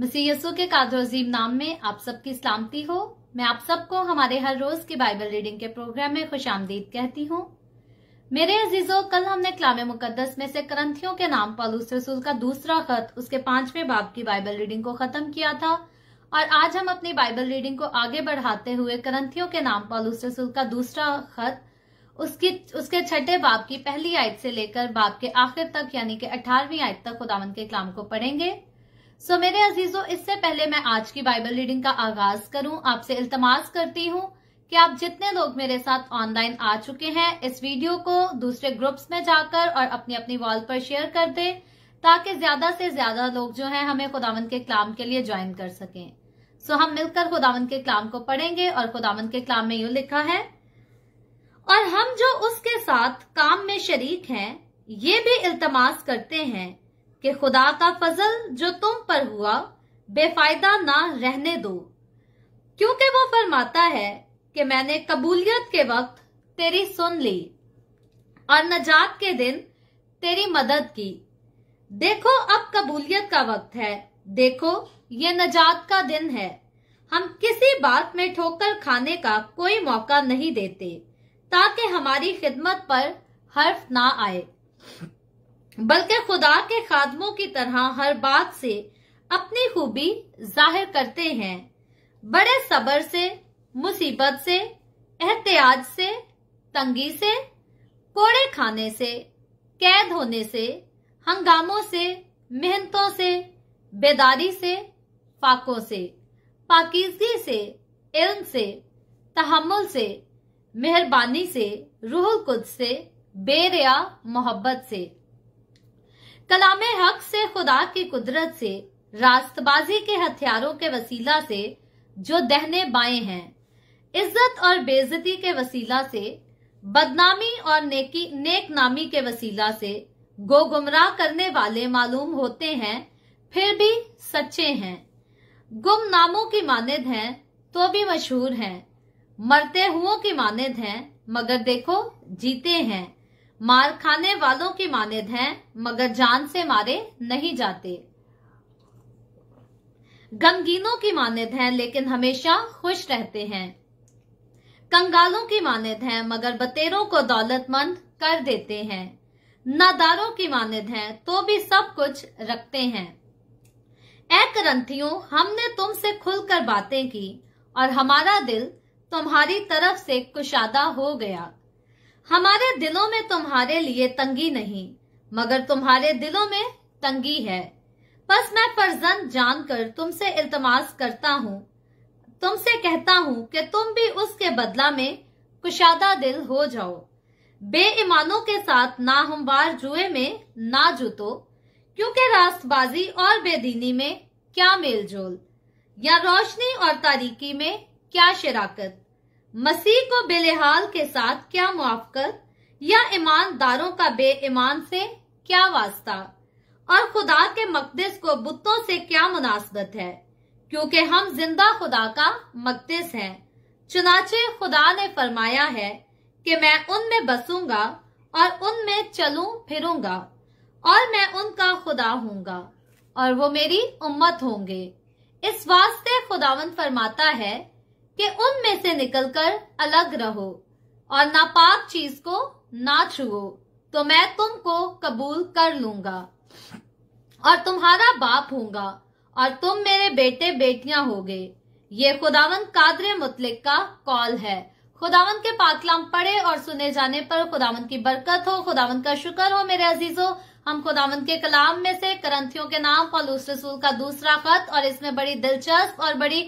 मसीह के के अजीम नाम में आप सबकी सलामती हो मैं आप सबको हमारे हर रोज की बाइबल रीडिंग के प्रोग्राम में खुश आमदीद कहती हूँ मेरे अजीजों कल हमने कलाम मुकदस में से करंथियों के नाम पलूस रसूल का दूसरा खत उसके पांचवे बाब की बाइबल रीडिंग को खत्म किया था और आज हम अपनी बाइबल रीडिंग को आगे बढ़ाते हुए करंथियों के नाम पलूस रसूल का दूसरा खत उसकी उसके छठे बाब की पहली आयत से लेकर बाब के आखिर तक यानी के अठारहवीं आयत तक खुदावन के कलाम को पढ़ेंगे सो so, मेरे अजीजों इससे पहले मैं आज की बाइबल रीडिंग का आगाज करूं आपसे इल्तमास करती हूं कि आप जितने लोग मेरे साथ ऑनलाइन आ चुके हैं इस वीडियो को दूसरे ग्रुप्स में जाकर और अपनी अपनी वॉल पर शेयर कर दे ताकि ज्यादा से ज्यादा लोग जो हैं हमें खुदावन के कलाम के लिए ज्वाइन कर सकें सो so, हम मिलकर खुदावन के कलाम को पढ़ेंगे और खुदावन के कलाम में यू लिखा है और हम जो उसके साथ काम में शरीक है ये भी इल्तमास करते हैं कि खुदा का फजल जो तुम पर हुआ बेफायदा ना रहने दो क्योंकि वो फरमाता है कि मैंने कबूलियत के वक्त तेरी सुन ली और नजात के दिन तेरी मदद की देखो अब कबूलियत का वक्त है देखो ये नजात का दिन है हम किसी बात में ठोकर खाने का कोई मौका नहीं देते ताकि हमारी खिदमत पर हर्फ ना आए बल्कि खुदा के खादमों की तरह हर बात से अपनी खूबी जाहिर करते हैं बड़े सबर से मुसीबत से एहतियात से तंगी से कोड़े खाने से कैद होने से हंगामों से मेहनतों से बेदारी से फाकों से पाकिजगी से इल्म से तहमुल से मेहरबानी से रूह कुछ से बेरिया मोहब्बत से कलाम हक से खुदा की कुदरत से रास्तबाजी के हथियारों के वसीला से जो दहने बाएं हैं इज्जत और बेजती के वसीला से बदनामी और नेकी नेक नामी के वसीला से गो गुमराह करने वाले मालूम होते हैं फिर भी सच्चे हैं गुम नामों की मानद हैं तो भी मशहूर हैं मरते हुओं की मानद हैं मगर देखो जीते हैं मार खाने वालों की मानद हैं मगर जान से मारे नहीं जाते गमगीनों की मानद हैं लेकिन हमेशा खुश रहते हैं कंगालों की मानद हैं मगर बतेरों को दौलतमंद कर देते हैं नादारों की मानद हैं तो भी सब कुछ रखते हैं ऐ करंथियों हमने तुमसे खुलकर बातें की और हमारा दिल तुम्हारी तरफ से कुशादा हो गया हमारे दिलों में तुम्हारे लिए तंगी नहीं मगर तुम्हारे दिलों में तंगी है बस मैं फर्जंद जानकर तुमसे इल्तमास करता हूँ तुमसे कहता हूँ कि तुम भी उसके बदला में कुशादा दिल हो जाओ बेईमानों के साथ ना हमवार जुए में ना जुतो क्योंकि रास्तबाजी और बेदीनी में क्या मेलजोल या रोशनी और तारीकी में क्या शराकत मसीह को बेलेहाल के साथ क्या मुआफकत या ईमानदारों का बेईमान से क्या वास्ता और खुदा के मकदस को बुतों से क्या मुनासबत है क्योंकि हम जिंदा खुदा का मकदस हैं चुनाचे खुदा ने फरमाया है कि मैं उनमें बसूंगा और उनमें चलूं फिरूंगा और मैं उनका खुदा हूंगा और वो मेरी उम्मत होंगे इस वास्ते खुदावन फरमाता है कि उनमें से निकलकर अलग रहो और नापाक चीज को ना छुओ तो मैं तुमको कबूल कर लूंगा और तुम्हारा बाप होगा और तुम मेरे बेटे बेटियां होगे ये खुदावन कादर मुतलिक का कॉल है खुदावन के पाकलाम पढ़े और सुने जाने पर खुदावन की बरकत हो खुदावन का शुक्र हो मेरे अजीजों हम खुदावन के कलाम में से करंथियों के नाम पलूस रसूल का दूसरा खत और इसमें बड़ी दिलचस्प और बड़ी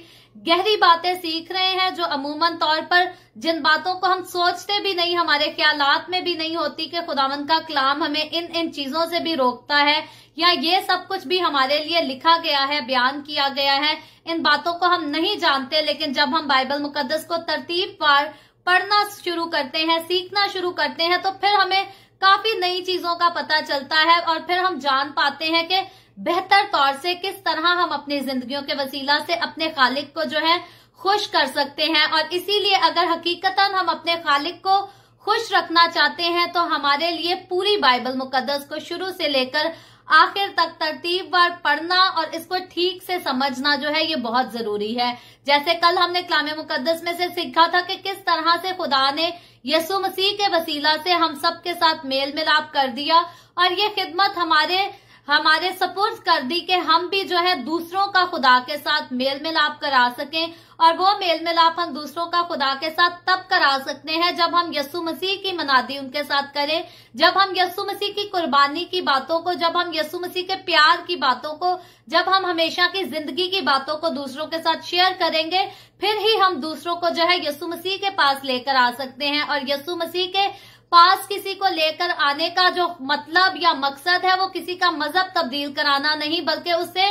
गहरी बातें सीख रहे हैं जो अमूमन तौर पर जिन बातों को हम सोचते भी नहीं हमारे ख्याल में भी नहीं होती कि खुदावंद का कलाम हमें इन इन चीजों से भी रोकता है या ये सब कुछ भी हमारे लिए लिखा गया है बयान किया गया है इन बातों को हम नहीं जानते लेकिन जब हम बाइबल मुकदस को तरतीब पर पढ़ना शुरू करते हैं सीखना शुरू करते हैं तो फिर हमें काफी नई चीजों का पता चलता है और फिर हम जान पाते हैं कि बेहतर तौर से किस तरह हम अपनी जिंदगियों के वसीला से अपने खालिक को जो है खुश कर सकते हैं और इसीलिए अगर हकीकतन हम अपने खालिक को खुश रखना चाहते हैं तो हमारे लिए पूरी बाइबल मुकदस को शुरू से लेकर आखिर तक तरतीब बार पढ़ना और इसको ठीक से समझना जो है ये बहुत जरूरी है जैसे कल हमने कलाम मुकदस में से सीखा था कि किस तरह से खुदा ने यसु मसीह के वसीला से हम सब के साथ मेल मिलाप कर दिया और ये खिदमत हमारे हमारे सपोर्ट कर दी कि हम भी जो है दूसरों का खुदा के साथ मेल मिलाप करा सकें और वो मेल मिलाप हम दूसरों का खुदा के साथ तब करा सकते हैं जब हम यसु मसीह की मनादी उनके साथ करें जब हम यसु मसीह की कुर्बानी की बातों को जब हम यसु मसीह के प्यार की बातों को जब हम हमेशा की जिंदगी की बातों को दूसरों के साथ शेयर करेंगे फिर ही हम दूसरों को जो है यसु मसीह के पास लेकर आ सकते हैं और यसु मसीह के पास किसी को लेकर आने का जो मतलब या मकसद है वो किसी का मजहब तब्दील कराना नहीं बल्कि उसे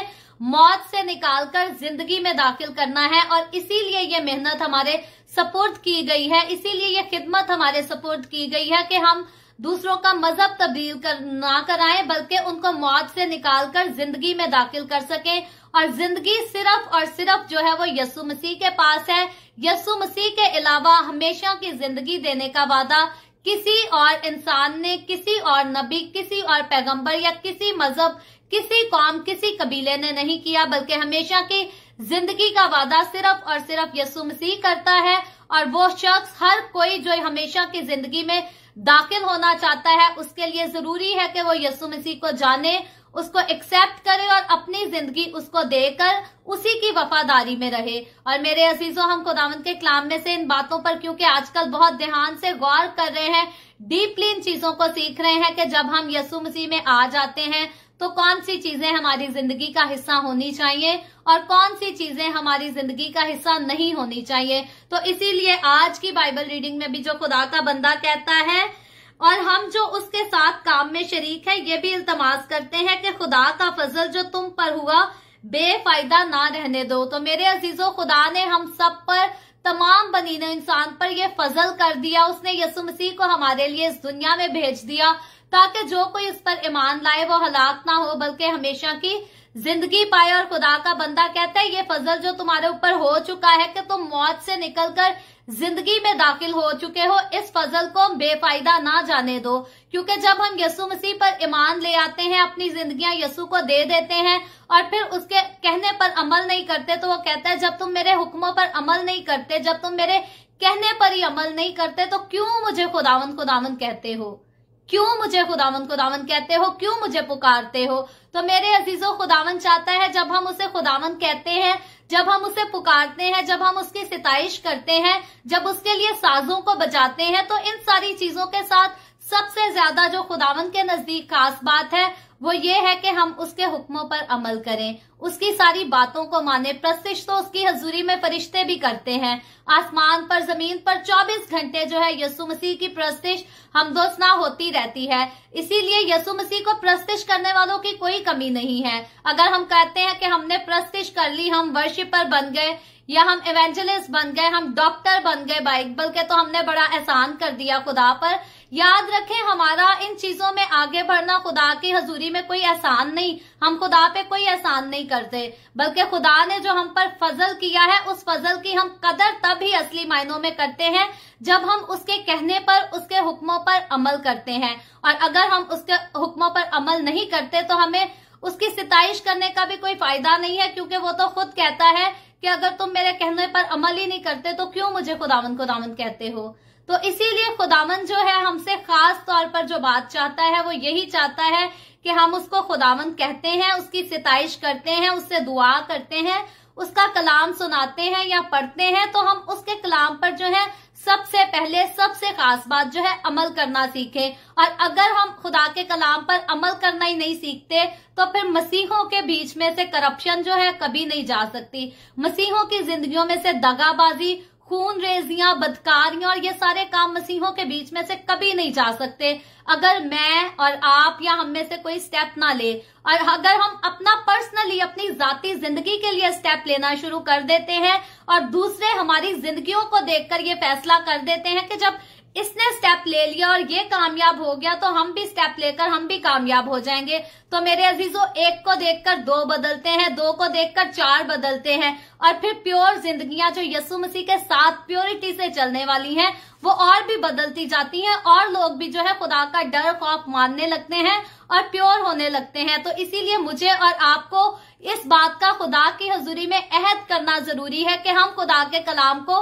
मौत से निकालकर जिंदगी में दाखिल करना है और इसीलिए ये मेहनत हमारे सपोर्ट की गई है इसीलिए ये खिदमत हमारे सपोर्ट की गई है कि हम दूसरों का मजहब तब्दील कर ना कराएं बल्कि उनको मौत से निकालकर जिंदगी में दाखिल कर सके और जिंदगी सिर्फ और सिर्फ जो है वो यसु मसीह के पास है यसु मसीह के अलावा हमेशा की जिंदगी देने का वादा किसी और इंसान ने किसी और नबी किसी और पैगंबर या किसी मजहब किसी कौम किसी कबीले ने नहीं किया बल्कि हमेशा की जिंदगी का वादा सिर्फ और सिर्फ यसु मसीह करता है और वो शख्स हर कोई जो हमेशा की जिंदगी में दाखिल होना चाहता है उसके लिए जरूरी है कि वो यसु मसीह को जाने उसको एक्सेप्ट करे और अपनी जिंदगी उसको देकर उसी की वफादारी में रहे और मेरे अजीजों हम खुदावंत के कलाम में से इन बातों पर क्योंकि आजकल बहुत ध्यान से गौर कर रहे हैं डीपली इन चीजों को सीख रहे हैं कि जब हम यसु मसीह में आ जाते हैं तो कौन सी चीजें हमारी जिंदगी का हिस्सा होनी चाहिए और कौन सी चीजें हमारी जिंदगी का हिस्सा नहीं होनी चाहिए तो इसीलिए आज की बाइबल रीडिंग में भी जो खुदा का बंदा कहता है और हम जो उसके साथ काम में शरीक है ये भी इल्तमास करते हैं कि खुदा का फजल जो तुम पर हुआ बेफायदा ना रहने दो तो मेरे अजीजों खुदा ने हम सब पर तमाम बनीन इंसान पर यह फजल कर दिया उसने यसु मसीह को हमारे लिए इस दुनिया में भेज दिया ताकि जो कोई इस पर ईमान लाए वो हलाक ना हो बल्कि हमेशा की जिंदगी पाए और खुदा का बंदा कहता है ये फजल जो तुम्हारे ऊपर हो चुका है कि तुम मौत से निकलकर जिंदगी में दाखिल हो चुके हो इस फजल को बेफायदा ना जाने दो क्योंकि जब हम यसु मसीह पर ईमान ले आते हैं अपनी जिंदगियां यसु को दे देते हैं और फिर उसके कहने पर अमल नहीं करते तो वो कहता है जब तुम मेरे हुक्मों पर अमल नहीं करते जब तुम मेरे कहने पर ही अमल नहीं करते तो क्यों मुझे खुदावन खुदावन कहते हो क्यों मुझे खुदावन खुदावन कहते हो क्यों मुझे पुकारते हो तो मेरे अजीजों खुदावन चाहता है जब हम उसे खुदावन कहते हैं जब हम उसे पुकारते हैं जब हम उसकी सिताइश करते हैं जब उसके लिए साजों को बजाते हैं तो इन सारी चीजों के साथ सबसे ज्यादा जो खुदावन के नजदीक खास बात है वो ये है कि हम उसके हुक्मों पर अमल करें उसकी सारी बातों को माने प्रशिश तो उसकी हजूरी में फरिश्ते भी करते हैं आसमान पर जमीन पर 24 घंटे जो है यसु मसीह की प्रस्तिश हमदोसना होती रहती है इसीलिए यसु मसीह को प्रस्तिश करने वालों की कोई कमी नहीं है अगर हम कहते हैं कि हमने प्रस्तिश कर ली हम वर्शिपर बन गए या हम इवेंजलिस्ट बन गए हम डॉक्टर बन गए बाइबल के तो हमने बड़ा एहसान कर दिया खुदा पर याद रखें हमारा इन चीजों में आगे बढ़ना खुदा की हजूरी में कोई एहसान नहीं हम खुदा पे कोई एहसान नहीं करते बल्कि खुदा ने जो हम पर फजल किया है उस फजल की हम कदर तब ही असली मायनों में करते हैं जब हम उसके कहने पर उसके हुक्मों पर अमल करते हैं और अगर हम उसके हुक्मों पर अमल नहीं करते तो हमें उसकी सितइश करने का भी कोई फायदा नहीं है क्योंकि वो तो खुद कहता है कि अगर तुम मेरे कहने पर अमल ही नहीं करते तो क्यों मुझे खुदावन खुदावन कहते हो तो इसीलिए खुदावन जो है हमसे खास तौर पर जो बात चाहता है वो यही चाहता है कि हम उसको खुदावन कहते हैं उसकी सिताइश करते हैं उससे दुआ करते हैं उसका कलाम सुनाते हैं या पढ़ते हैं तो हम उसके कलाम पर जो है सबसे पहले सबसे खास बात जो है अमल करना सीखें और अगर हम खुदा के कलाम पर अमल करना ही नहीं सीखते तो फिर मसीहों के बीच में से करप्शन जो है कभी नहीं जा सकती मसीहों की जिंदगियों में से दगाबाजी खून रेजियां बदकारियां और ये सारे काम मसीहों के बीच में से कभी नहीं जा सकते अगर मैं और आप या हम में से कोई स्टेप ना ले और अगर हम अपना पर्सनली अपनी जाती जिंदगी के लिए स्टेप लेना शुरू कर देते हैं और दूसरे हमारी जिंदगियों को देखकर ये फैसला कर देते हैं कि जब इसने स्टेप ले लिया और ये कामयाब हो गया तो हम भी स्टेप लेकर हम भी कामयाब हो जाएंगे तो मेरे अजीजों एक को देखकर दो बदलते हैं दो को देखकर चार बदलते हैं और फिर प्योर जिंदगियां जो यसु मसीह के साथ प्योरिटी से चलने वाली हैं वो और भी बदलती जाती हैं और लोग भी जो है खुदा का डर खौफ मानने लगते हैं और प्योर होने लगते हैं तो इसीलिए मुझे और आपको इस बात का खुदा की हजूरी में अहद करना जरूरी है कि हम खुदा के कलाम को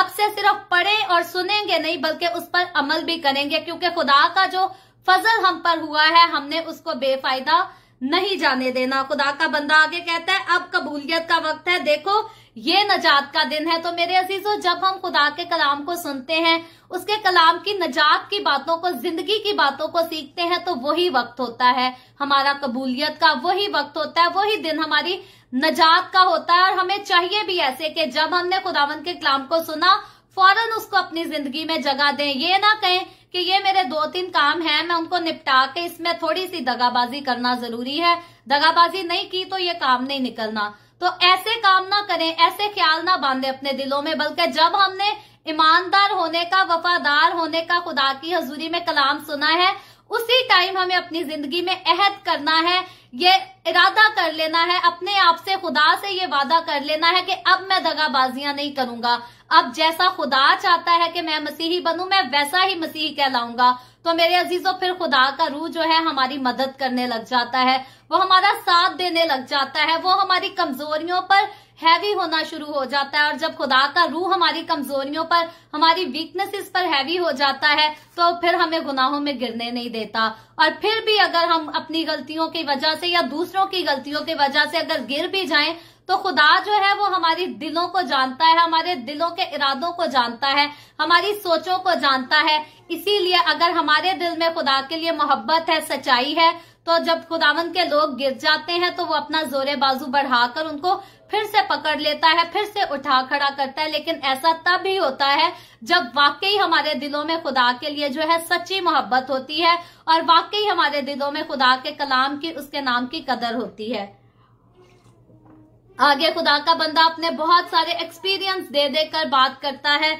अब से सिर्फ पढ़े और सुनेंगे नहीं बल्कि उस पर अमल भी करेंगे क्योंकि खुदा का जो फजल हम पर हुआ है हमने उसको बेफायदा नहीं जाने देना खुदा का बंदा आगे कहता है अब कबूलियत का वक्त है देखो ये नजात का दिन है तो मेरे अजीजों जब हम खुदा के कलाम को सुनते हैं उसके कलाम की नजात की बातों को जिंदगी की बातों को सीखते हैं तो वही वक्त होता है हमारा कबूलियत का वही वक्त होता है वही दिन हमारी नजात का होता है और हमें चाहिए भी ऐसे कि जब हमने खुदावन के कलाम को सुना फौरन उसको अपनी जिंदगी में जगा दें ये ना कहें कि ये मेरे दो तीन काम हैं मैं उनको निपटा के इसमें थोड़ी सी दगाबाजी करना जरूरी है दगाबाजी नहीं की तो ये काम नहीं निकलना तो ऐसे काम ना करें ऐसे ख्याल ना बांधे अपने दिलों में बल्कि जब हमने ईमानदार होने का वफादार होने का खुदा की हजूरी में कलाम सुना है उसी टाइम हमें अपनी जिंदगी में अहद करना है ये इरादा कर लेना है अपने आप से खुदा से ये वादा कर लेना है कि अब मैं दगाबाजियां नहीं करूंगा अब जैसा खुदा चाहता है कि मैं मसीही बनू मैं वैसा ही मसीह कहलाऊंगा तो मेरे अजीजों फिर खुदा का रूह जो है हमारी मदद करने लग जाता है वो हमारा साथ देने लग जाता है वो हमारी कमजोरियों पर हैवी होना शुरू हो जाता है और जब खुदा का रूह हमारी कमजोरियों पर हमारी वीकनेसेस पर हैवी हो जाता है तो फिर हमें गुनाहों में गिरने नहीं देता और फिर भी अगर हम अपनी गलतियों की वजह से या दूसरे दूसरों की गलतियों की वजह से अगर गिर भी जाए तो खुदा जो है वो हमारी दिलों को जानता है हमारे दिलों के इरादों को जानता है हमारी सोचों को जानता है इसीलिए अगर हमारे दिल में खुदा के लिए मोहब्बत है सच्चाई है तो जब खुदावन के लोग गिर जाते हैं तो वो अपना जोरे बाजू बढ़ाकर उनको फिर से पकड़ लेता है फिर से उठा खड़ा करता है लेकिन ऐसा तब ही होता है जब वाकई हमारे दिलों में खुदा के लिए जो है सच्ची मोहब्बत होती है और वाकई हमारे दिलों में खुदा के कलाम की उसके नाम की कदर होती है आगे खुदा का बंदा अपने बहुत सारे एक्सपीरियंस दे देकर बात करता है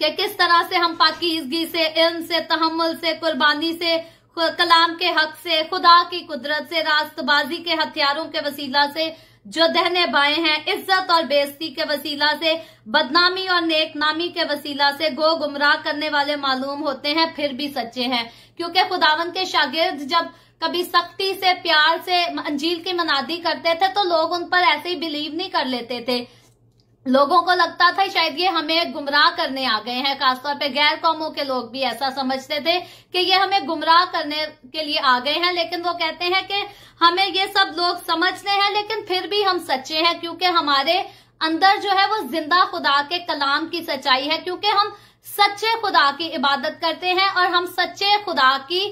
कि किस तरह से हम पाकिजगी से इल्म से तहमुल से कुर्बानी से कलाम के हक से खुदा की कुदरत से रास्तबाजी के हथियारों के वसीला से जो दहने बाएं हैं इज्जत और बेजती के वसीला से बदनामी और नेकनामी के वसीला से गो गुमराह करने वाले मालूम होते हैं फिर भी सच्चे हैं क्योंकि खुदावन के शागिर्द जब कभी सख्ती से प्यार से अंजील की मनादी करते थे तो लोग उन पर ऐसे ही बिलीव नहीं कर लेते थे लोगों को लगता था शायद ये हमें गुमराह करने आ गए हैं खासतौर पे गैर कौमों के लोग भी ऐसा समझते थे कि ये हमें गुमराह करने के लिए आ गए हैं लेकिन वो कहते हैं कि हमें ये सब लोग समझते हैं लेकिन फिर भी हम सच्चे हैं क्योंकि हमारे अंदर जो है वो जिंदा खुदा के कलाम की सच्चाई है क्योंकि हम सच्चे खुदा की इबादत करते हैं और हम सच्चे खुदा की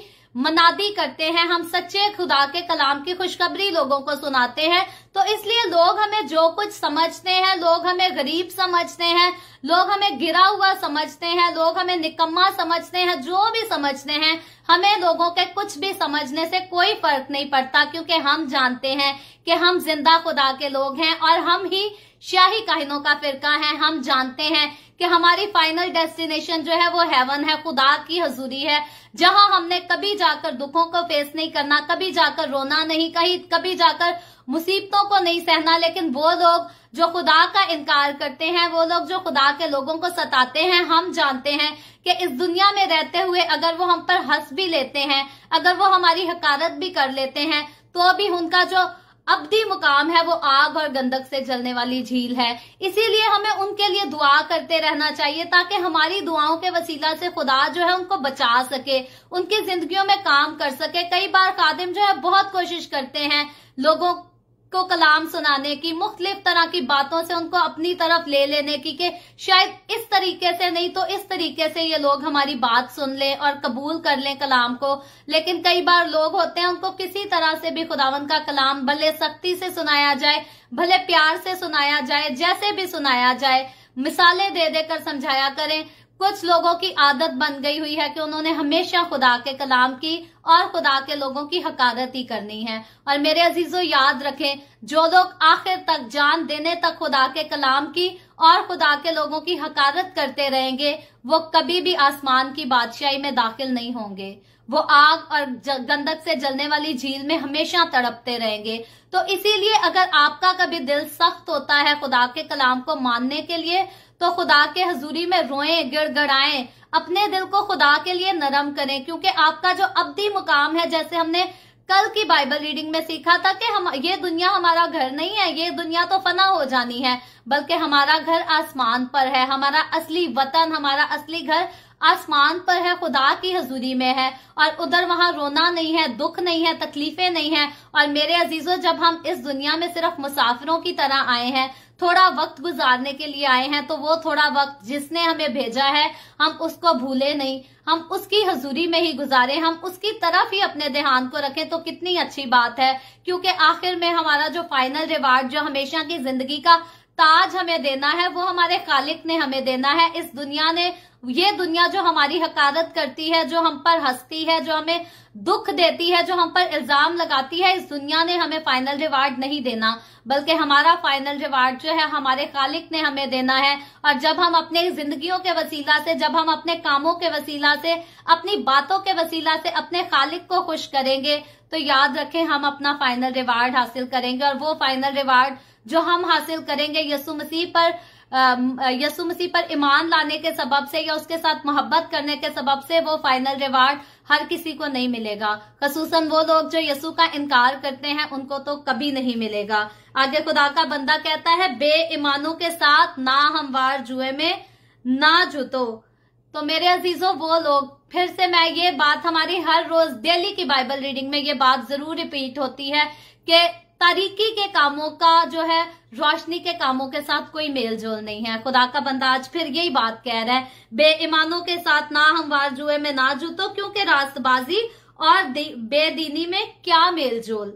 मनादी करते हैं हम सच्चे खुदा के कलाम की खुशखबरी लोगों को सुनाते हैं तो इसलिए लोग हमें जो कुछ समझते हैं लोग हमें गरीब समझते हैं लोग हमें गिरा हुआ समझते हैं लोग हमें निकम्मा समझते हैं जो भी समझते हैं हमें लोगों के कुछ भी समझने से कोई फर्क नहीं पड़ता क्योंकि हम जानते हैं कि हम जिंदा खुदा के लोग हैं और हम ही शाही कहनों का फिरका है हम जानते हैं कि हमारी फाइनल डेस्टिनेशन जो है वो हेवन है खुदा की हजूरी है जहां हमने कभी जाकर दुखों को फेस नहीं करना कभी जाकर रोना नहीं कहीं कभी जाकर मुसीबतों को नहीं सहना लेकिन वो लोग जो खुदा का इनकार करते हैं वो लोग जो खुदा के लोगों को सताते हैं हम जानते हैं कि इस दुनिया में रहते हुए अगर वो हम पर हंस भी लेते हैं अगर वो हमारी हकारत भी कर लेते हैं तो भी उनका जो भी मुकाम है वो आग और गंदक से जलने वाली झील है इसीलिए हमें उनके लिए दुआ करते रहना चाहिए ताकि हमारी दुआओं के वसीला से खुदा जो है उनको बचा सके उनकी जिंदगियों में काम कर सके कई बार कादिम जो है बहुत कोशिश करते हैं लोगों को कलाम सुनाने की मुख्तलिफ तरह की बातों से उनको अपनी तरफ ले लेने की कि शायद इस तरीके से नहीं तो इस तरीके से ये लोग हमारी बात सुन लें और कबूल कर लें कलाम को लेकिन कई बार लोग होते हैं उनको किसी तरह से भी खुदावन का कलाम भले सख्ती से सुनाया जाए भले प्यार से सुनाया जाए जैसे भी सुनाया जाए मिसालें दे देकर समझाया करें कुछ लोगों की आदत बन गई हुई है कि उन्होंने हमेशा खुदा के कलाम की और खुदा के लोगों की हकारत ही करनी है और मेरे अजीजों याद रखें जो लोग आखिर तक जान देने तक खुदा के कलाम की और खुदा के लोगों की हकारत करते रहेंगे वो कभी भी आसमान की बादशाही में दाखिल नहीं होंगे वो आग और गंदक से जलने वाली झील में हमेशा तड़पते रहेंगे तो इसीलिए अगर आपका कभी दिल सख्त होता है खुदा के कलाम को मानने के लिए तो खुदा के हजूरी में रोएं गिड़गड़ाएं अपने दिल को खुदा के लिए नरम करें क्योंकि आपका जो अब्दी मुकाम है जैसे हमने कल की बाइबल रीडिंग में सीखा था कि हम ये दुनिया हमारा घर नहीं है ये दुनिया तो फना हो जानी है बल्कि हमारा घर आसमान पर है हमारा असली वतन हमारा असली घर आसमान पर है खुदा की हजूरी में है और उधर वहां रोना नहीं है दुख नहीं है तकलीफें नहीं है और मेरे अजीजों जब हम इस दुनिया में सिर्फ मुसाफिरों की तरह आए हैं थोड़ा वक्त गुजारने के लिए आए हैं तो वो थोड़ा वक्त जिसने हमें भेजा है हम उसको भूले नहीं हम उसकी हजूरी में ही गुजारे हम उसकी तरफ ही अपने ध्यान को रखें तो कितनी अच्छी बात है क्योंकि आखिर में हमारा जो फाइनल रिवार्ड जो हमेशा की जिंदगी का ताज हमें देना है वो हमारे खालिक ने हमें देना है इस दुनिया ने ये दुनिया जो हमारी हकारत करती है जो हम पर हंसती है जो हमें दुख देती है जो हम पर इल्जाम लगाती है इस दुनिया ने हमें फाइनल रिवार्ड नहीं देना बल्कि हमारा फाइनल रिवार्ड जो है हमारे खालिक ने हमें देना है और जब हम अपने जिंदगियों के वसीला से जब हम अपने कामों के वसीला से अपनी बातों के वसीला से अपने खालिक को खुश करेंगे तो याद रखें हम अपना फाइनल रिवार्ड हासिल करेंगे और वो फाइनल रिवार्ड जो हम हासिल करेंगे यसु मसीह पर यसु मसीह पर ईमान लाने के सबब से या उसके साथ मोहब्बत करने के सबब से वो फाइनल रिवार्ड हर किसी को नहीं मिलेगा खसूस वो लोग जो यसु का इनकार करते हैं उनको तो कभी नहीं मिलेगा आगे खुदा का बंदा कहता है बे ईमानों के साथ ना हमवार जुए में ना जुतो तो मेरे अजीजों वो लोग फिर से मैं ये बात हमारी हर रोज डेली की बाइबल रीडिंग में ये बात जरूर रिपीट होती है कि तारीकी के कामों का जो है रोशनी के कामों के साथ कोई मेल जोल नहीं है खुदा का बंदा आज फिर यही बात कह रहा है बेईमानों के साथ ना हम जुए में ना जूतो क्योंकि रास्तबाजी और बेदीनी में क्या मेल जोल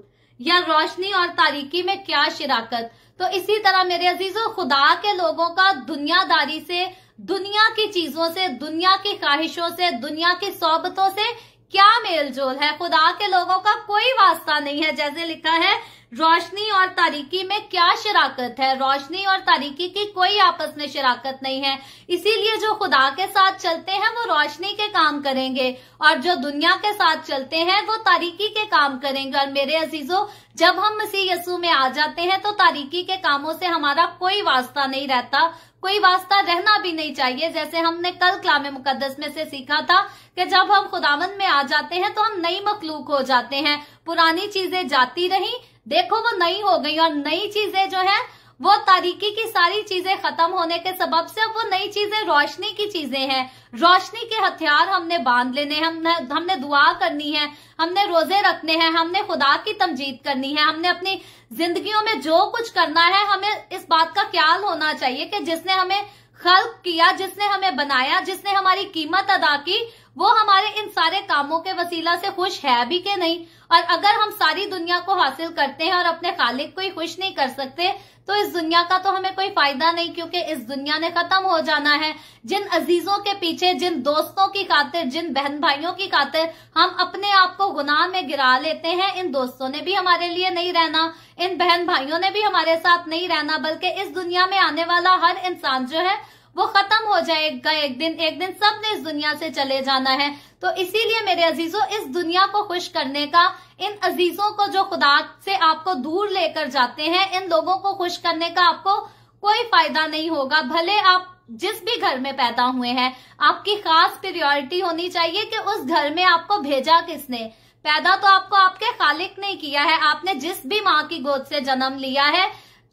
या रोशनी और तारीकी में क्या शिराकत तो इसी तरह मेरे अजीजों खुदा के लोगों का दुनियादारी से दुनिया की चीजों से दुनिया की ख्वाहिशों से दुनिया की सोबतों से क्या मेल जोल है खुदा के लोगों का कोई वास्ता नहीं है जैसे लिखा है रोशनी और तारीकी में क्या शराकत है रोशनी और तारीकी की कोई आपस में शराकत नहीं है इसीलिए जो खुदा के साथ चलते हैं वो रोशनी के काम करेंगे और जो दुनिया के साथ चलते हैं वो तारीकी के काम करेंगे और मेरे अजीजों जब हम मसीह यसू में आ जाते हैं तो तारीकी के कामों से हमारा कोई वास्ता नहीं रहता कोई वास्ता रहना भी नहीं चाहिए जैसे हमने कल क्लाम मुकदस में से सीखा था कि जब हम खुदावन में आ जाते हैं तो हम नई मखलूक हो जाते हैं पुरानी चीजें जाती रही देखो वो नई हो गई और नई चीजें जो है वो तारीखी की सारी चीजें खत्म होने के सबब से अब वो नई चीजें रोशनी की चीजें हैं रोशनी के हथियार हमने बांध लेने हमने हमने दुआ करनी है हमने रोजे रखने हैं हमने खुदा की तमजीद करनी है हमने अपनी जिंदगियों में जो कुछ करना है हमें इस बात का ख्याल होना चाहिए कि जिसने हमें खल्क किया जिसने हमें बनाया जिसने हमारी कीमत अदा की वो हमारे इन सारे कामों के वसीला से खुश है भी के नहीं और अगर हम सारी दुनिया को हासिल करते हैं और अपने खालिद को ही खुश नहीं कर सकते तो इस दुनिया का तो हमें कोई फायदा नहीं क्योंकि इस दुनिया ने खत्म हो जाना है जिन अजीजों के पीछे जिन दोस्तों की खातिर जिन बहन भाइयों की खातिर हम अपने आप को गुनाह में गिरा लेते हैं इन दोस्तों ने भी हमारे लिए नहीं रहना इन बहन भाइयों ने भी हमारे साथ नहीं रहना बल्कि इस दुनिया में आने वाला हर इंसान जो है वो खत्म हो जाएगा एक दिन एक दिन सबने इस दुनिया से चले जाना है तो इसीलिए मेरे अजीजों इस दुनिया को खुश करने का इन अजीजों को जो खुदा से आपको दूर लेकर जाते हैं इन लोगों को खुश करने का आपको कोई फायदा नहीं होगा भले आप जिस भी घर में पैदा हुए हैं आपकी खास प्रियोरिटी होनी चाहिए कि उस घर में आपको भेजा किसने पैदा तो आपको आपके खालिक ने किया है आपने जिस भी माँ की गोद से जन्म लिया है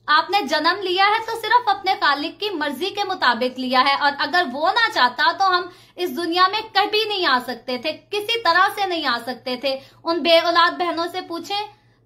आपने जन्म लिया है तो सिर्फ अपने खालिक की मर्जी के मुताबिक लिया है और अगर वो ना चाहता तो हम इस दुनिया में कभी नहीं आ सकते थे किसी तरह से नहीं आ सकते थे उन बे औलाद बहनों से पूछें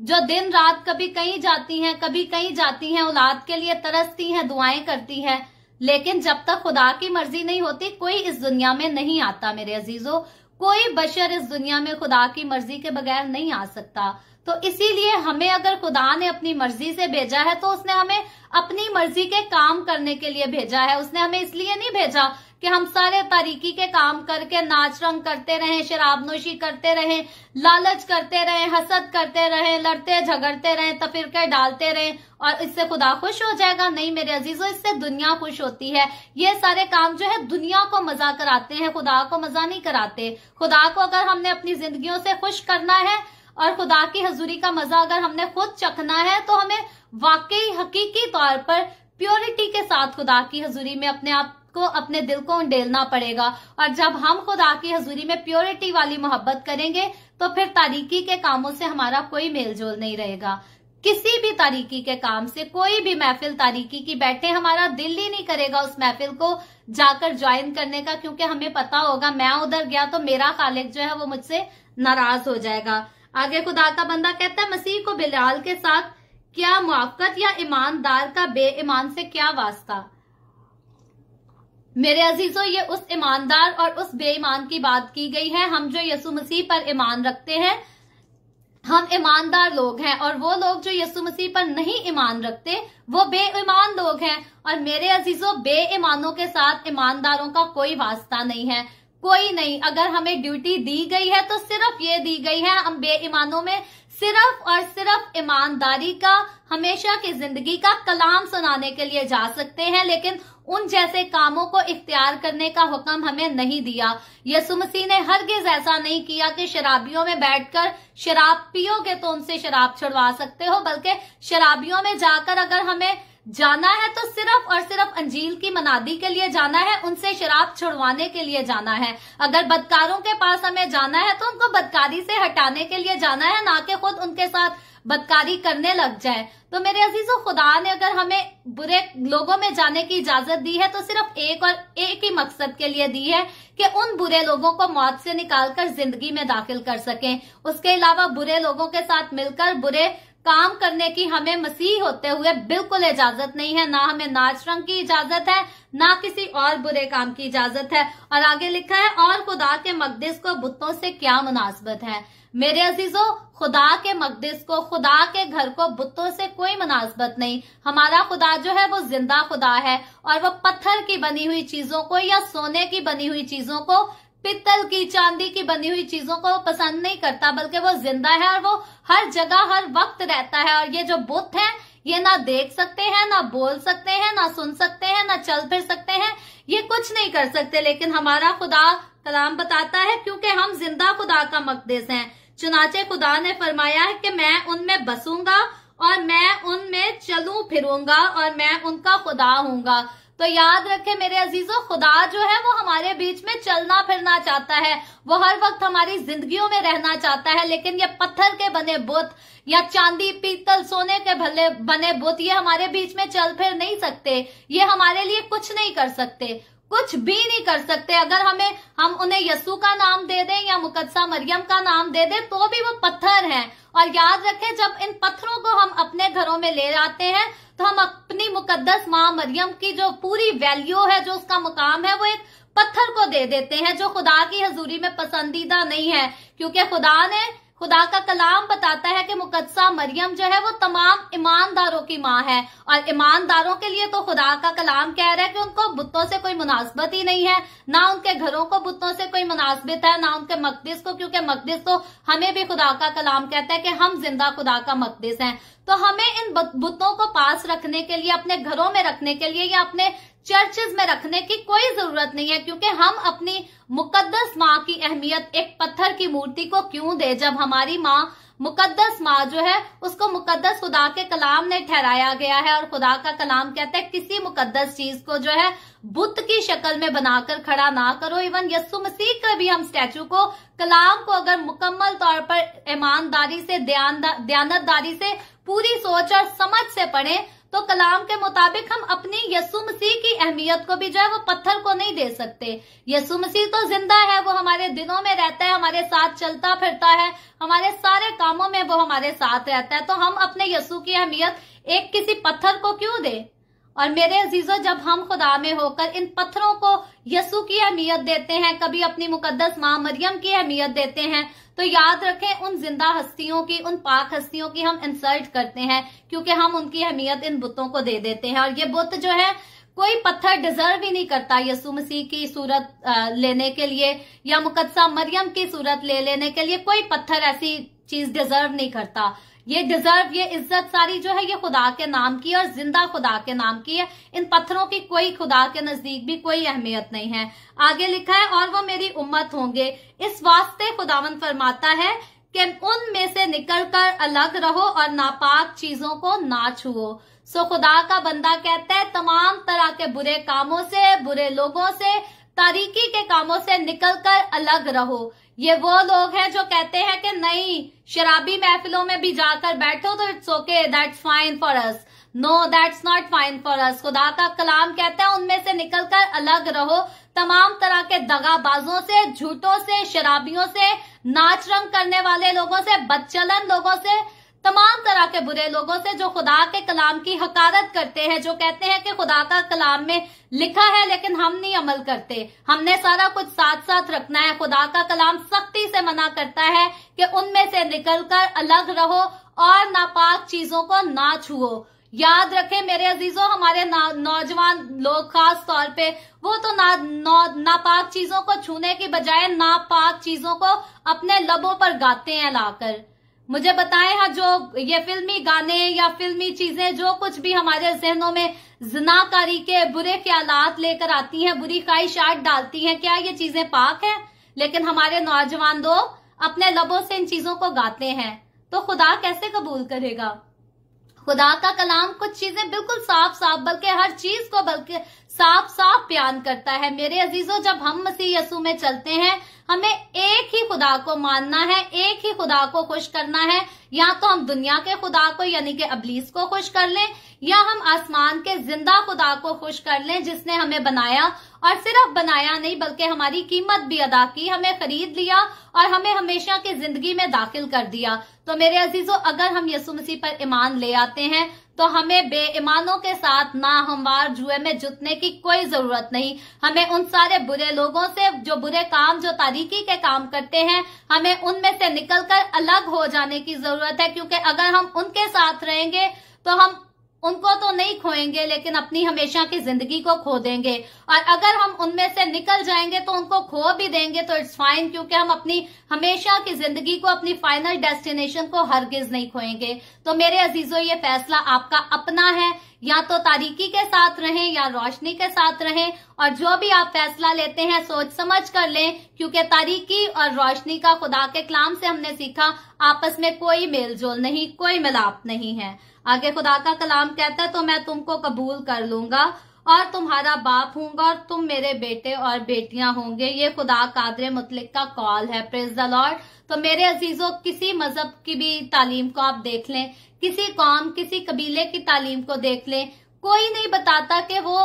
जो दिन रात कभी कहीं जाती हैं कभी कहीं जाती हैं औलाद के लिए तरसती हैं दुआएं करती हैं लेकिन जब तक खुदा की मर्जी नहीं होती कोई इस दुनिया में नहीं आता मेरे अजीजों कोई बशर इस दुनिया में खुदा की मर्जी के बगैर नहीं आ सकता तो इसीलिए हमें अगर खुदा ने अपनी मर्जी से भेजा है तो उसने हमें अपनी मर्जी के काम करने के लिए भेजा है उसने हमें इसलिए नहीं भेजा कि हम सारे तरीकी के काम करके नाच रंग करते रहें नोशी करते रहें लालच करते रहें हसद करते रहें लड़ते झगड़ते रहें तफिरके डालते रहें और इससे खुदा खुश हो जाएगा नहीं मेरे अजीजों इससे दुनिया खुश होती है ये सारे काम जो है दुनिया को मजा कराते हैं खुदा को मजा नहीं कराते खुदा को अगर हमने अपनी जिंदगियों से खुश करना है और खुदा की हजूरी का मजा अगर हमने खुद चखना है तो हमें वाकई हकीकी तौर पर प्योरिटी के साथ खुदा की हजूरी में अपने आप को अपने दिल को उंडेलना पड़ेगा और जब हम खुदा की हजूरी में प्योरिटी वाली मोहब्बत करेंगे तो फिर तारीकी के कामों से हमारा कोई मेलजोल नहीं रहेगा किसी भी तारीकी के काम से कोई भी महफिल तारीकी की बैठे हमारा दिल ही नहीं करेगा उस महफिल को जाकर ज्वाइन करने का क्योंकि हमें पता होगा मैं उधर गया तो मेरा खालिक जो है वो मुझसे नाराज हो जाएगा आगे खुदा का बंदा कहता है मसीह को बिलाल के साथ क्या मुआफत या ईमानदार का बेईमान से क्या वास्ता मेरे अजीजों ये उस ईमानदार और उस बेईमान की बात की गई है हम जो यसु मसीह पर ईमान रखते हैं हम ईमानदार लोग हैं और वो लोग जो यसु मसीह पर नहीं ईमान रखते वो बेईमान लोग हैं और मेरे अजीजों बेईमानों के साथ ईमानदारों का कोई वास्ता नहीं है कोई नहीं अगर हमें ड्यूटी दी गई है तो सिर्फ ये दी गई है हम बेईमानों में सिर्फ और सिर्फ ईमानदारी का हमेशा की जिंदगी का कलाम सुनाने के लिए जा सकते हैं लेकिन उन जैसे कामों को इख्तियार करने का हुक्म हमें नहीं दिया यसु मसीह ने हरगिज ऐसा नहीं किया कि शराबियों में बैठकर शराब पियोगे तो उनसे शराब छुड़वा सकते हो बल्कि शराबियों में जाकर अगर हमें जाना है तो सिर्फ और सिर्फ अंजील की मनादी के लिए जाना है उनसे शराब छुड़वाने के लिए जाना है अगर बदकारों के पास हमें जाना है तो उनको बदकारी से हटाने के लिए जाना है ना कि खुद उनके साथ बदकारी करने लग जाए तो मेरे अजीज खुदा ने अगर हमें बुरे लोगों में जाने की इजाजत दी है तो सिर्फ एक और एक ही मकसद के लिए दी है कि उन बुरे लोगों को मौत से निकालकर जिंदगी में दाखिल कर सकें उसके अलावा बुरे लोगों के साथ मिलकर बुरे काम करने की हमें मसीह होते हुए बिल्कुल इजाजत नहीं है ना हमें नाच रंग की इजाजत है ना किसी और बुरे काम की इजाजत है और आगे लिखा है और खुदा के मकदस को बुतों से क्या मुनासबत है मेरे अजीजों खुदा के मकदस को खुदा के घर को बुतों से कोई मुनासबत नहीं हमारा खुदा जो है वो जिंदा खुदा है और वो पत्थर की बनी हुई चीजों को या सोने की बनी हुई चीजों को पित्तल की चांदी की बनी हुई चीजों को वो पसंद नहीं करता बल्कि वो जिंदा है और वो हर जगह हर वक्त रहता है और ये जो बुत है ये ना देख सकते हैं ना बोल सकते हैं ना सुन सकते हैं ना चल फिर सकते हैं ये कुछ नहीं कर सकते लेकिन हमारा खुदा कलाम बताता है क्योंकि हम जिंदा खुदा का मकदेस हैं चुनाचे खुदा ने फरमाया है कि मैं उनमें बसूंगा और मैं उनमें चलू फिरूंगा और मैं उनका खुदा हूंगा तो याद रखें मेरे अजीजों खुदा जो है वो हमारे बीच में चलना फिरना चाहता है वो हर वक्त हमारी जिंदगियों में रहना चाहता है लेकिन ये पत्थर के बने बुत या चांदी पीतल सोने के भले बने बुत ये हमारे बीच में चल फिर नहीं सकते ये हमारे लिए कुछ नहीं कर सकते कुछ भी नहीं कर सकते अगर हमें हम उन्हें यस्सु का नाम दे दें या मुकदसा मरियम का नाम दे दें तो भी वो पत्थर हैं और याद रखें जब इन पत्थरों को हम अपने घरों में ले जाते हैं तो हम अपनी मुकदस माँ मरियम की जो पूरी वैल्यू है जो उसका मुकाम है वो एक पत्थर को दे देते हैं जो खुदा की हजूरी में पसंदीदा नहीं है क्योंकि खुदा ने खुदा का कलाम बताता है कि मुकदसा मरियम जो है वो तमाम ईमानदारों की माँ है और ईमानदारों के लिए तो खुदा का कलाम कह रहा है कि उनको बुतों से कोई मुनासबत ही नहीं है ना उनके घरों को बुतों से कोई मुनासबत है ना उनके मकदस को क्योंकि मकदस तो हमें भी खुदा का कलाम कहता है कि हम जिंदा खुदा का मकदस है तो हमें इन बुतों को पास रखने के लिए अपने घरों में रखने के लिए या अपने चर्चेज में रखने की कोई जरूरत नहीं है क्योंकि हम अपनी मुकद्दस माँ की अहमियत एक पत्थर की मूर्ति को क्यों दे जब हमारी माँ मुकद्दस माँ जो है उसको मुकद्दस खुदा के कलाम ने ठहराया गया है और खुदा का कलाम कहता है किसी मुकद्दस चीज को जो है बुत की शक्ल में बनाकर खड़ा ना करो इवन यस्सु मसीह का भी हम स्टैचू को कलाम को अगर मुकम्मल तौर पर ईमानदारी से ध्यानदारी से पूरी सोच और समझ से पढ़े तो कलाम के मुताबिक हम अपनी यसु मसीह की अहमियत को भी जो है वो पत्थर को नहीं दे सकते यसु मसीह तो जिंदा है वो हमारे दिनों में रहता है हमारे साथ चलता फिरता है हमारे सारे कामों में वो हमारे साथ रहता है तो हम अपने यसु की अहमियत एक किसी पत्थर को क्यों दे और मेरे अजीजों जब हम खुदा में होकर इन पत्थरों को यसु की अहमियत देते हैं कभी अपनी मुकदस माँ मरियम की अहमियत देते हैं तो याद रखें उन जिंदा हस्तियों की उन पाक हस्तियों की हम इंसल्ट करते हैं क्योंकि हम उनकी अहमियत इन बुतों को दे देते हैं और ये बुत जो है कोई पत्थर डिजर्व ही नहीं करता यसु मसीह की सूरत लेने के लिए या मुकदसा मरियम की सूरत ले लेने के लिए कोई पत्थर ऐसी चीज डिजर्व नहीं करता ये डिजर्व ये इज्जत सारी जो है ये खुदा के नाम की और जिंदा खुदा के नाम की है इन पत्थरों की कोई खुदा के नजदीक भी कोई अहमियत नहीं है आगे लिखा है और वो मेरी उम्मत होंगे इस वास्ते खुदावन फरमाता है कि उनमें से निकलकर अलग रहो और नापाक चीजों को ना छुओ सो खुदा का बंदा कहता है तमाम तरह के बुरे कामों से बुरे लोगों से तारीकी के कामों से निकलकर अलग रहो ये वो लोग हैं जो कहते हैं कि नहीं शराबी महफिलों में भी जाकर बैठो तो it's okay that's fine for us no that's not fine for us खुदा का कलाम कहता है उनमें से निकलकर अलग रहो तमाम तरह के दगाबाजों से झूठों से शराबियों से नाच रंग करने वाले लोगों से बदचलन लोगों से तमाम तरह के बुरे लोगों से जो खुदा के कलाम की हकारत करते हैं जो कहते हैं कि खुदा का कलाम में लिखा है लेकिन हम नहीं अमल करते हमने सारा कुछ साथ साथ रखना है खुदा का कलाम सख्ती से मना करता है कि उनमें से निकलकर अलग रहो और नापाक चीजों को ना छुओ याद रखें मेरे अजीजों हमारे नौजवान लोग खास तौर पे वो तो ना, ना नापाक चीजों को छूने की बजाय नापाक चीजों को अपने लबों पर गाते हैं लाकर मुझे बताएं हाँ जो ये फिल्मी गाने या फिल्मी चीजें जो कुछ भी हमारे जहनों में जनाकारी के बुरे ख्याल लेकर आती हैं बुरी ख्वाहिशात डालती हैं क्या ये चीजें पाक हैं लेकिन हमारे नौजवान लोग अपने लबों से इन चीजों को गाते हैं तो खुदा कैसे कबूल करेगा खुदा का कलाम कुछ चीजें बिल्कुल साफ साफ बल्कि हर चीज को बल्कि साफ साफ बयान करता है मेरे अजीजों जब हम मसीह यसु में चलते हैं हमें एक ही खुदा को मानना है एक ही खुदा को खुश करना है या तो हम दुनिया के खुदा को यानी कि अबलीस को खुश कर लें या हम आसमान के जिंदा खुदा को खुश कर लें जिसने हमें बनाया और सिर्फ बनाया नहीं बल्कि हमारी कीमत भी अदा की हमें खरीद लिया और हमें हमेशा की जिंदगी में दाखिल कर दिया तो मेरे अजीजों अगर हम यसु मसीह पर ईमान ले आते हैं तो हमें बेईमानों के साथ ना हमवार जुए में जुटने की कोई जरूरत नहीं हमें उन सारे बुरे लोगों से जो बुरे काम जो तारीकी के काम करते हैं हमें उनमें से निकलकर अलग हो जाने की जरूरत है क्योंकि अगर हम उनके साथ रहेंगे तो हम उनको तो नहीं खोएंगे लेकिन अपनी हमेशा की जिंदगी को खो देंगे और अगर हम उनमें से निकल जाएंगे तो उनको खो भी देंगे तो इट्स फाइन क्योंकि हम अपनी हमेशा की जिंदगी को अपनी फाइनल डेस्टिनेशन को हरगिज नहीं खोएंगे तो मेरे अजीजों ये फैसला आपका अपना है या तो तारीकी के साथ रहें या रोशनी के साथ रहें और जो भी आप फैसला लेते हैं सोच समझ कर लें क्योंकि तारीकी और रोशनी का खुदा के कलाम से हमने सीखा आपस में कोई मेलजोल नहीं कोई मिलाप नहीं है आगे खुदा का कलाम कहता है तो मैं तुमको कबूल कर लूंगा और तुम्हारा बाप होंगे और तुम मेरे बेटे और बेटियां होंगे ये खुदा कादर मुतलिक का कॉल है प्रेज द लॉर्ड तो मेरे अजीजों किसी मजहब की भी तालीम को आप देख लें किसी कौम किसी कबीले की तालीम को देख लें कोई नहीं बताता कि वो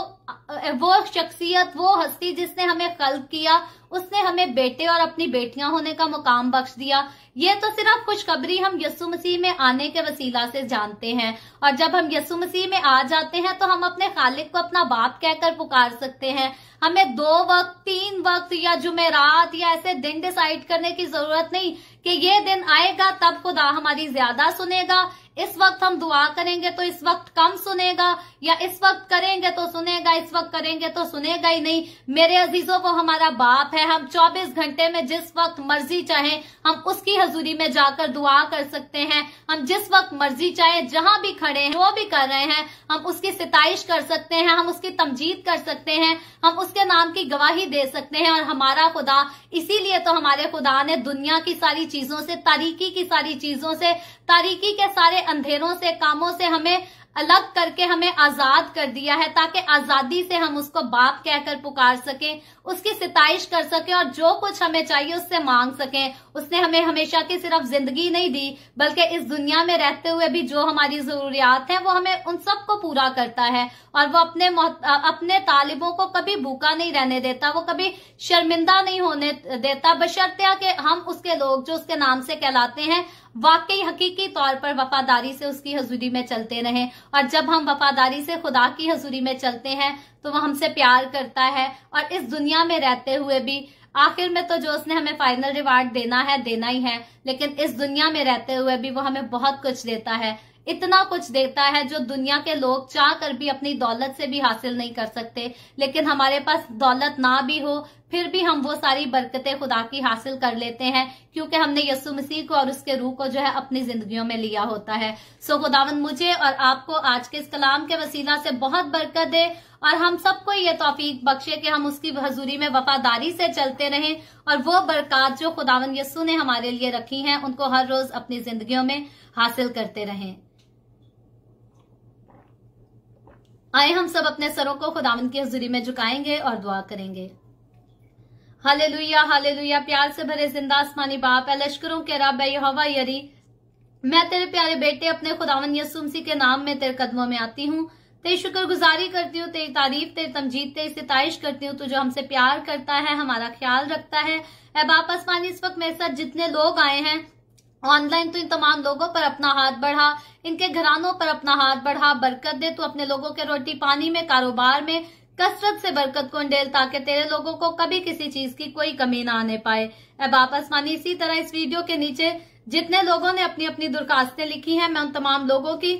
वो शख्सियत वो हस्ती जिसने हमें खल किया उसने हमें बेटे और अपनी बेटियां होने का मुकाम बख्श दिया ये तो सिर्फ खुशखबरी हम यसु मसीह में आने के वसीला से जानते हैं और जब हम यसु मसीह में आ जाते हैं तो हम अपने खालिक को अपना बाप कहकर पुकार सकते हैं हमें दो वक्त तीन वक्त या जुमेरात या ऐसे दिन डिसाइड करने की जरूरत नहीं कि ये दिन आएगा तब खुदा हमारी ज्यादा सुनेगा इस वक्त हम दुआ करेंगे तो इस वक्त कम सुनेगा या इस वक्त करेंगे तो सुनेगा इस वक्त करेंगे तो सुनेगा ही नहीं मेरे अजीजों वो हमारा बाप है है हम 24 घंटे में जिस वक्त मर्जी चाहे हम उसकी हजूरी में जाकर दुआ कर सकते हैं हम जिस वक्त मर्जी चाहे जहां भी खड़े हैं वो भी कर रहे हैं हम उसकी सितइश कर सकते हैं हम उसकी तमजीद कर सकते हैं हम उसके नाम की गवाही दे सकते हैं और हमारा खुदा इसीलिए तो हमारे खुदा ने दुनिया की सारी चीजों से तारीखी की सारी चीजों से तारीखी के सारे अंधेरों से कामों से हमें अलग करके हमें आजाद कर दिया है ताकि आजादी से हम उसको बाप कहकर पुकार सके उसकी सिताइश कर सके और जो कुछ हमें चाहिए उससे मांग सके उसने हमें हमेशा की सिर्फ जिंदगी नहीं दी बल्कि इस दुनिया में रहते हुए भी जो हमारी जरूरियात है वो हमें उन सबको पूरा करता है और वो अपने अपने तालिबों को कभी भूखा नहीं रहने देता वो कभी शर्मिंदा नहीं होने देता बशर्त्या कि हम उसके लोग जो उसके नाम से कहलाते हैं वाकई हकीकी तौर पर वफादारी से उसकी हजूरी में चलते रहे और जब हम वफादारी से खुदा की हजूरी में चलते हैं तो वो हमसे प्यार करता है और इस दुनिया में रहते हुए भी आखिर में तो जो उसने हमें फाइनल रिवार्ड देना है देना ही है लेकिन इस दुनिया में रहते हुए भी वो हमें बहुत कुछ देता है इतना कुछ देता है जो दुनिया के लोग चाह कर भी अपनी दौलत से भी हासिल नहीं कर सकते लेकिन हमारे पास दौलत ना भी हो फिर भी हम वो सारी बरकतें खुदा की हासिल कर लेते हैं क्योंकि हमने यसु मसीह को और उसके रूह को जो है अपनी जिंदगियों में लिया होता है सो खुदावन मुझे और आपको आज के इस कलाम के वसीला से बहुत बरकत दे और हम सबको ये तोफीक बख्शे कि हम उसकी हजूरी में वफादारी से चलते रहें और वो बरकत जो खुदावन यस्सु ने हमारे लिए रखी है उनको हर रोज अपनी जिंदगियों में हासिल करते रहें आए हम सब अपने सरों को खुदावन की हजूरी में झुकाएंगे और दुआ करेंगे हाले लुया हाले लुया प्यार से भरे जिंदा आसमानी बाप है लश्करों के रब है हवा यरी मैं तेरे प्यारे बेटे अपने खुदावन यसुमसी के नाम में तेरे कदमों में आती हूँ तेरी शुक्रगुजारी करती हूँ तेरी तारीफ तेरी तमजीद तेरी सितइश करती हूँ तू जो हमसे प्यार करता है हमारा ख्याल रखता है अब बाप आसमानी इस वक्त मेरे साथ जितने लोग आए हैं ऑनलाइन तो इन तमाम लोगों पर अपना हाथ बढ़ा इनके घरानों पर अपना हाथ बढ़ा बरकत दे तू अपने लोगों के रोटी पानी में कारोबार में कसरत से बरकत को डेल ताकि तेरे लोगों को कभी किसी चीज की कोई कमी ना आने पाए अब आप आसमानी इसी तरह इस वीडियो के नीचे जितने लोगों ने अपनी अपनी दुर्खास्तें लिखी हैं मैं उन तमाम लोगों की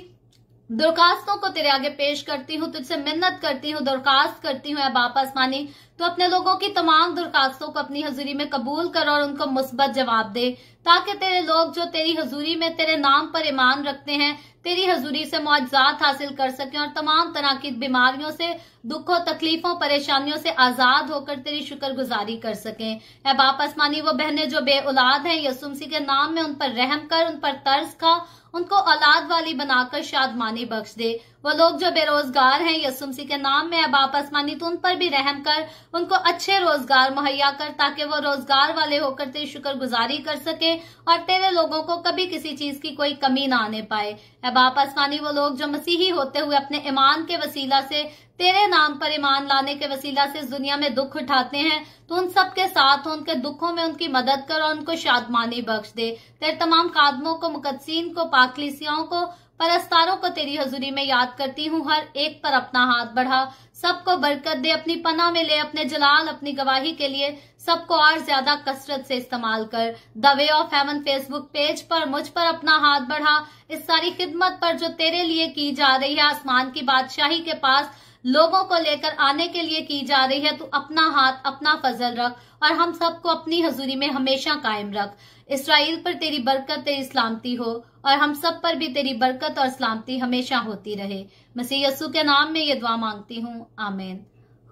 दरखास्तों को तेरे आगे पेश करती हूँ तुझसे मिन्नत करती हूँ दरखास्त करती हूँ अब आप मानी तो अपने लोगों की तमाम दरखास्तों को अपनी हजूरी में कबूल कर और उनको मुस्बत जवाब दे ताकि तेरे लोग जो तेरी हजूरी में तेरे नाम पर ईमान रखते हैं तेरी हजूरी से मुआजात हासिल कर सकें और तमाम तरह की बीमारियों से दुखों तकलीफों परेशानियों से आजाद होकर तेरी शुक्रगुजारी कर सकें अब आपस मानी वो बहनें जो बे औलाद हैं यसुमसी के नाम में उन पर रहम कर उन पर तर्ज खा उनको औलाद वाली बनाकर शादमानी बख्श दे वो लोग जो बेरोजगार हैं यसुम के नाम में अब आप आसमानी तो उन पर भी रहम कर उनको अच्छे रोजगार मुहैया कर ताकि वो रोजगार वाले होकर तेरी शुक्रगुजारी कर सके और तेरे लोगों को कभी किसी चीज की कोई कमी ना आने पाए अब आप आसमानी वो लोग जो मसीही होते हुए अपने ईमान के वसीला से तेरे नाम पर ईमान लाने के वसीला से इस दुनिया में दुख उठाते हैं तो उन सब के साथ उनके दुखों में उनकी मदद कर और उनको शादमानी बख्श दे तेरे तमाम कादमों को मुकदसिन को पाखलिसियाओं को परस्तारों को तेरी हजूरी में याद करती हूँ हर एक पर अपना हाथ बढ़ा सबको बरकत दे अपनी पना में ले अपने जलाल अपनी गवाही के लिए सबको और ज्यादा कसरत से इस्तेमाल कर the way of heaven Facebook page पर मुझ पर अपना हाथ बढ़ा इस सारी खिदमत पर जो तेरे लिए की जा रही है आसमान की बादशाही के पास लोगों को लेकर आने के लिए की जा रही है तू अपना हाथ अपना फजल रख और हम सबको अपनी हजूरी में हमेशा कायम रख इसराइल पर तेरी बरकत तेरी सलामती हो और हम सब पर भी तेरी बरकत और सलामती हमेशा होती रहे मसीह यसु के नाम में ये दुआ मांगती हूँ आमेन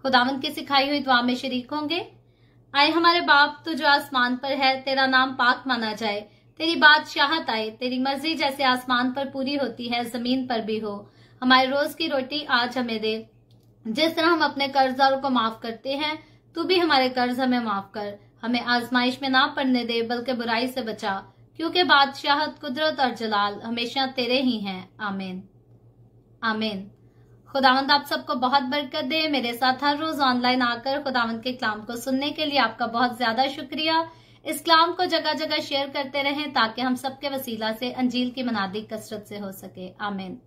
खुदावन की सिखाई हुई दुआ में शरीक होंगे आए हमारे बाप तो जो आसमान पर है तेरा नाम पाक माना जाए तेरी बादशाहत आए तेरी मर्जी जैसे आसमान पर पूरी होती है जमीन पर भी हो हमारे रोज की रोटी आज हमें दे जिस तरह हम अपने कर्जदारों को माफ करते हैं तू भी हमारे कर्ज हमें माफ कर हमें आजमाइश में ना पड़ने दे बल्कि बुराई से बचा क्योंकि बादशाहत कुदरत और जलाल हमेशा तेरे ही हैं आमीन आमीन खुदावंद आप सबको बहुत बरकत दे मेरे साथ हर रोज ऑनलाइन आकर खुदावंद के कलाम को सुनने के लिए आपका बहुत ज्यादा शुक्रिया इस कलाम को जगह जगह शेयर करते रहें ताकि हम सबके वसीला से अंजील की मनादी कसरत से हो सके आमीन